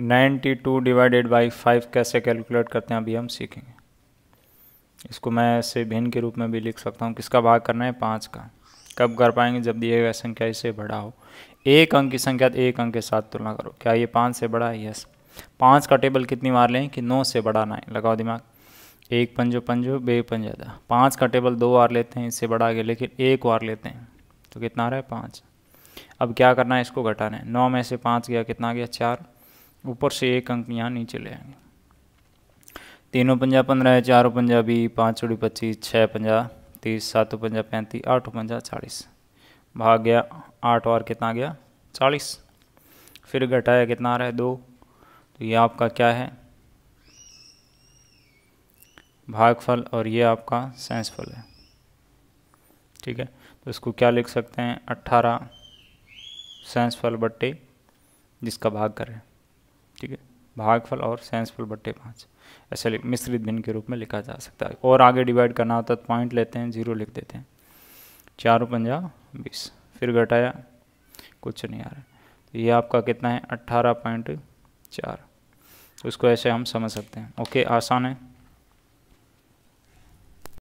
ninety two divided by five कैसे calculate करते हैं अभी हम सीखेंगे इसको मैं ऐसे भिन्न के रूप में भी लिख सकता हूँ किसका भाग करना है पाँच का कब कर पाएंगे जब दिए गए संख्या इससे बड़ा हो एक अंक की संख्या तो एक अंक के साथ तुलना करो क्या ये पाँच से बड़ा है यस पाँच का टेबल कितनी बार लें कि नौ से बड़ा ना है लगाओ दिमाग एक पंजो पंजो बे पंजादा पाँच का टेबल दो बार लेते हैं इससे बड़ा गया लेकिन एक बार लेते हैं तो कितना आ रहा है पाँच अब क्या करना है इसको घटाना है नौ में से पाँच गया कितना गया चार ऊपर से एक अंक यहाँ नीचे ले आएंगे तीनों पंजा पंद्रह चारों पंजा बीस पाँच उड़ी पच्चीस छः पंजा तीस सातों पंजा पैंतीस आठों पंजा चालीस भाग गया आठ और कितना गया चालीस फिर घटाया कितना आ रहा है दो तो ये आपका क्या है भागफल और ये आपका सेंस फल है ठीक है तो इसको क्या लिख सकते हैं अट्ठारह सेंस फल बट्टे जिसका भाग करें ठीक है भागफल और सेंसफल बट्टे पाँच ऐसे मिश्रित भिन्न के रूप में लिखा जा सकता है और आगे डिवाइड करना होता है पॉइंट लेते हैं जीरो लिख देते हैं चार पंजा बीस फिर घटाया कुछ नहीं आ रहा तो ये आपका कितना है अट्ठारह पॉइंट चार उसको तो ऐसे हम समझ सकते हैं ओके आसान है